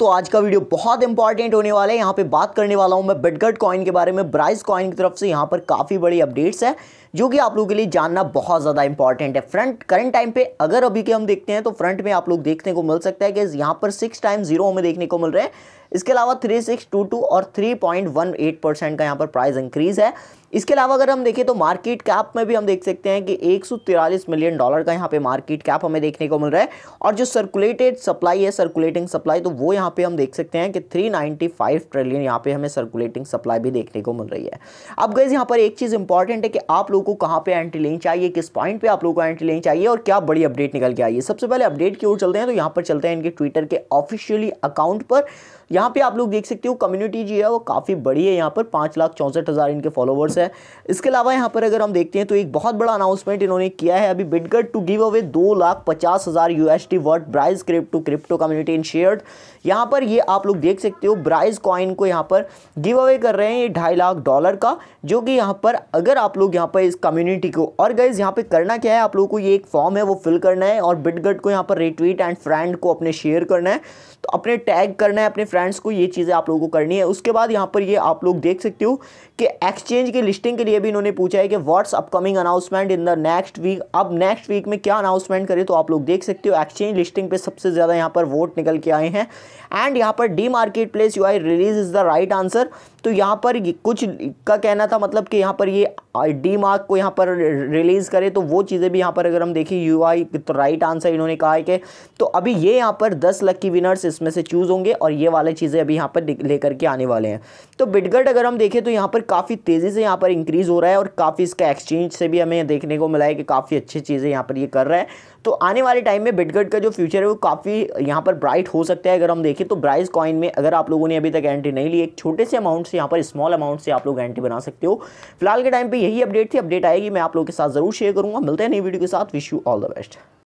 तो आज का वीडियो बहुत इंपॉर्टेंट होने वाला है यहाँ पे बात करने वाला हूँ मैं बिटगट कॉइन के बारे में ब्राइस कॉइन की तरफ से यहाँ पर काफ़ी बड़ी अपडेट्स है जो कि आप लोगों के लिए जानना बहुत ज़्यादा इंपॉर्टेंट है फ्रंट करंट टाइम पे अगर अभी के हम देखते हैं तो फ्रंट में आप लोग देखने को मिल सकता है कि यहाँ पर सिक्स टाइम जीरो हमें देखने को मिल रहे हैं इसके अलावा थ्री सिक्स टू टू और three point one eight percent का यहाँ पर प्राइस इंक्रीज़ है इसके अलावा अगर हम देखें तो मार्केट कैप में भी हम देख सकते हैं कि एक मिलियन डॉलर का यहाँ पे मार्केट कैप हमें देखने को मिल रहा है और जो सर्कुलेटेड सप्लाई है सर्कुलेटिंग सप्लाई तो वो यहाँ पे हम देख सकते हैं कि 395 ट्रिलियन यहाँ पे हमें सर्कुलेटिंग सप्लाई भी देखने को मिल रही है अब गैस यहाँ पर एक चीज़ इंपॉर्टेंट है कि आप लोगों को कहाँ पे एंट्री लेनी चाहिए किस पॉइंट पे आप लोगों को एंट्री लेनी चाहिए और क्या बड़ी अपडेट निकल के आई है सबसे पहले अपडेट की ओर चलते हैं तो यहाँ पर चलते हैं इनके ट्विटर के ऑफिशियली अकाउंट पर यहाँ यहाँ पे आप लोग देख सकते हो कम्युनिटी जी है वो काफ़ी बड़ी है यहाँ पर पाँच लाख चौंसठ हज़ार इनके फॉलोवर्स है इसके अलावा यहाँ पर अगर हम देखते हैं तो एक बहुत बड़ा अनाउंसमेंट इन्होंने किया है अभी बिडगट टू गिव अवे दो लाख पचास हज़ार यू एस टी वर्ड ब्राइज क्रिप्टो क्रिप्टो कम्युनिटी इन शेयर यहाँ पर ये आप लोग देख सकते हो ब्राइज कॉइन को यहाँ पर गिव अवे कर रहे हैं ये ढाई लाख डॉलर का जो कि यहाँ पर अगर आप लोग यहाँ पर इस कम्युनिटी को और गाइज यहाँ पर करना क्या है आप लोगों को ये एक फॉर्म है वो फिल करना है और बिडगट को यहाँ पर रिट्वीट एंड फ्रेंड को अपने शेयर करना है तो अपने टैग करना है अपने फ्रेंड ब्रांड्स को ये चीज़ें आप लोगों को करनी है उसके बाद यहाँ पर ये आप लोग देख सकते हो कि एक्सचेंज के लिस्टिंग के लिए भी इन्होंने पूछा है कि what's upcoming announcement in the next week अब नेक्स्ट वीक में क्या अनाउंसमेंट करें तो आप लोग देख सकते हो एक्सचेंज लिस्टिंग पर सबसे ज़्यादा यहाँ पर वोट निकल के आए हैं एंड यहाँ पर the market place U I release is the right answer तो यहाँ पर कुछ का कहना था मतलब कि यहाँ पर ये डी मार्क को यहाँ पर रिलीज़ करें तो वो चीज़ें भी यहाँ पर अगर हम देखें यू आई तो राइट आंसर इन्होंने कहा है कि तो अभी ये यहाँ पर दस लक्की विनर्स इसमें से चूज़ होंगे और ये वाले सारी चीज़ें अभी यहाँ पर लेकर के आने वाले हैं तो बिटगर्ट अगर हम देखें तो यहाँ पर काफ़ी तेज़ी से यहाँ पर इंक्रीज़ हो रहा है और काफ़ी इसका एक्सचेंज से भी हमें देखने को मिला है कि काफ़ी अच्छी चीज़ें यहाँ पर ये कर रहा है तो आने वाले टाइम में बिटगर्ट का जो फ्यूचर है वो काफ़ी यहाँ पर ब्राइट हो सकता है अगर हम देखें तो ब्राइज कॉइन में अगर आप लोगों ने अभी तक एंट्री नहीं ली एक छोटे से अमाउंट से यहाँ पर स्मॉल अमाउंट से आप लोग एंट्री बना सकते हो फिलहाल के टाइम पर यही अपडेट थी अपडेट आएगी मैं आप लोगों के साथ ज़रूर शेयर करूँगा मिलते हैं नई वीडियो के साथ wish you all the best